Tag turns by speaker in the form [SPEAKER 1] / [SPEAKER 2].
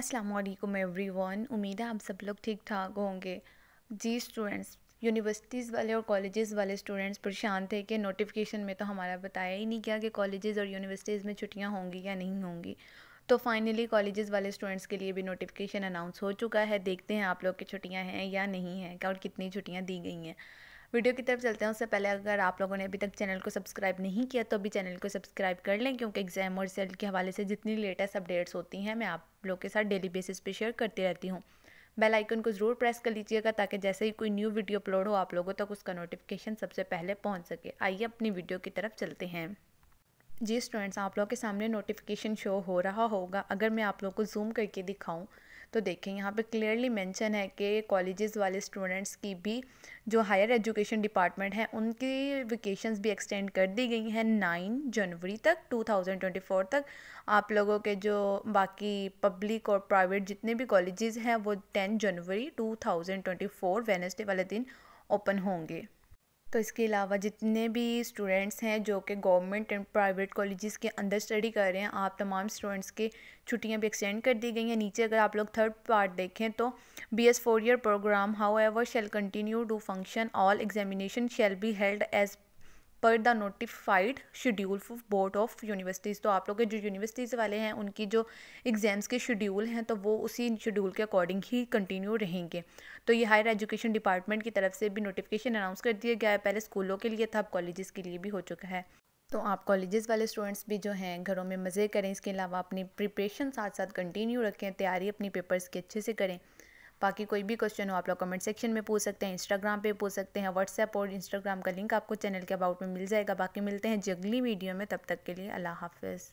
[SPEAKER 1] अस्सलाम एवरीवन उम्मीद है आप सब लोग ठीक ठाक होंगे जी स्टूडेंट्स यूनिवर्सिटीज़ वाले और कॉलेजेस वाले स्टूडेंट्स परेशान थे कि नोटिफिकेशन में तो हमारा बताया ही नहीं गया कि कॉलेजेस और यूनिवर्सिटीज़ में छुट्टियां होंगी या नहीं होंगी तो फाइनली कॉलेजेस वाले स्टूडेंट्स के लिए भी नोटिफिकेशन अनाउंस हो चुका है देखते हैं आप लोग की छुट्टियाँ हैं या नहीं हैं और कितनी छुट्टियाँ दी गई हैं वीडियो की तरफ चलते हैं उससे पहले अगर आप लोगों ने अभी तक चैनल को सब्सक्राइब नहीं किया तो अभी चैनल को सब्सक्राइब कर लें क्योंकि एग्ज़ाम और रिजल्ट के हवाले से जितनी लेटेस्ट अपडेट्स होती हैं मैं आप लोग के साथ डेली बेसिस पर शेयर करती रहती हूँ बेल आइकन को ज़रूर प्रेस कर लीजिएगा ताकि जैसे ही कोई न्यू वीडियो अपलोड हो आप लोगों तक उसका नोटिफिकेशन सबसे पहले पहुँच सके आइए अपनी वीडियो की तरफ चलते हैं जी स्टूडेंट्स आप लोगों के सामने नोटिफिकेशन शो हो रहा होगा अगर मैं आप लोगों को जूम करके दिखाऊं तो देखें यहाँ पे क्लियरली मेंशन है कि कॉलेजेस वाले स्टूडेंट्स की भी जो हायर एजुकेशन डिपार्टमेंट है उनकी वेकेशंस भी एक्सटेंड कर दी गई हैं नाइन जनवरी तक 2024 तक आप लोगों के जो बाकी पब्लिक और प्राइवेट जितने भी कॉलेजेस हैं वो टेन जनवरी फोर वेनसडे वाले दिन ओपन होंगे तो इसके अलावा जितने भी स्टूडेंट्स हैं जो कि गवर्नमेंट एंड प्राइवेट कॉलेजेस के अंदर स्टडी कर रहे हैं आप तमाम स्टूडेंट्स की छुट्टियां भी एक्सटेंड कर दी गई हैं नीचे अगर आप लोग थर्ड पार्ट देखें तो B S four year program however shall continue to function all examination shall be held as per the notified schedule for board of universities तो आप लोग के जो यूनिवर्सिटीज़ वाले हैं उनकी जो एग्ज़ाम्स के शेड्यूल हैं तो वो उसी शेड्यूल के अकॉर्डिंग ही कंटिन्यू रहेंगे तो ये हायर एजुकेशन डिपार्टमेंट की तरफ से भी नोटिफिकेशन अनाउंस कर दिया गया है पहले स्कूलों के लिए था अब कॉलेज़ के लिए भी हो चुका है तो आप कॉलेजेस वाले स्टूडेंट्स भी जो हैं घरों में मज़े करें इसके अलावा अपनी प्रिपरेशन साथ साथ कंटिन्यू रखें तैयारी अपनी पेपर्स की अच्छे से करें बाकी कोई भी क्वेश्चन हो आप लोग कमेंट सेक्शन में पूछ सकते हैं इंस्टाग्राम पे पूछ सकते हैं व्हाट्सएप और इंस्टाग्राम का लिंक आपको चैनल के अबाउट में मिल जाएगा बाकी मिलते हैं जगली वीडियो में तब तक के लिए अल्लाह हाफिज़